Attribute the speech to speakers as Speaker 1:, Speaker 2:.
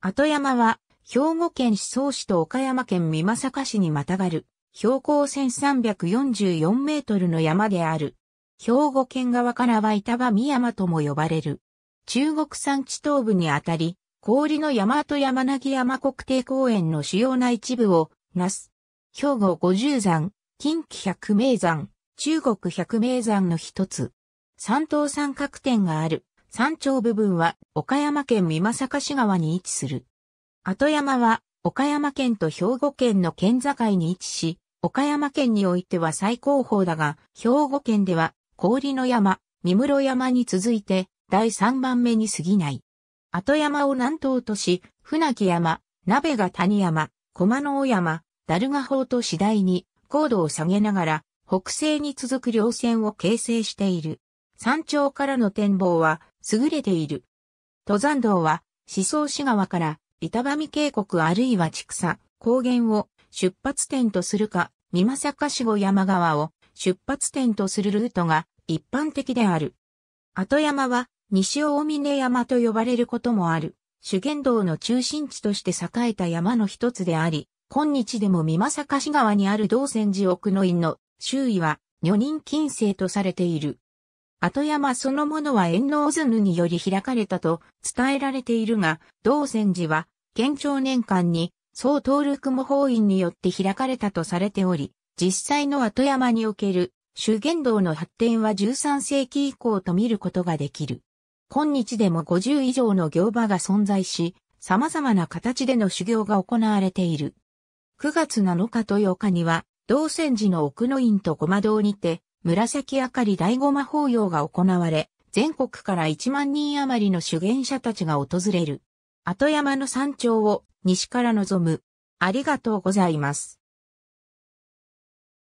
Speaker 1: 後山は、兵庫県思想市と岡山県美作市にまたがる、標高1344メートルの山である。兵庫県側からは板場美山とも呼ばれる。中国山地東部にあたり、氷の山と山ぎ山国定公園の主要な一部を、なす。兵庫五十山、近畿百名山、中国百名山の一つ。三島三角点がある。山頂部分は岡山県美作市川に位置する。後山は岡山県と兵庫県の県境に位置し、岡山県においては最高峰だが、兵庫県では氷の山、三室山に続いて第3番目に過ぎない。後山を南東とし、船木山、鍋が谷山、駒の大山、ダルガ峰と次第に高度を下げながら北西に続く稜線を形成している。山頂からの展望は優れている。登山道は、思想市川から板上渓谷あるいは畜産、高原を出発点とするか、三か市五山川を出発点とするルートが一般的である。後山は西大峰山と呼ばれることもある。修験道の中心地として栄えた山の一つであり、今日でも三か市川にある道仙寺奥の院の周囲は女人近世とされている。後山そのものは遠納図により開かれたと伝えられているが、道仙寺は、県長年間に、総登録模法院によって開かれたとされており、実際の後山における修験道の発展は13世紀以降と見ることができる。今日でも50以上の行場が存在し、様々な形での修行が行われている。9月7日と8日には、道仙寺の奥の院と駒堂にて、紫明かり大護魔法要が行われ、全国から1万人余りの修験者たちが訪れる。後山の山頂を西から望む。ありがとうございます。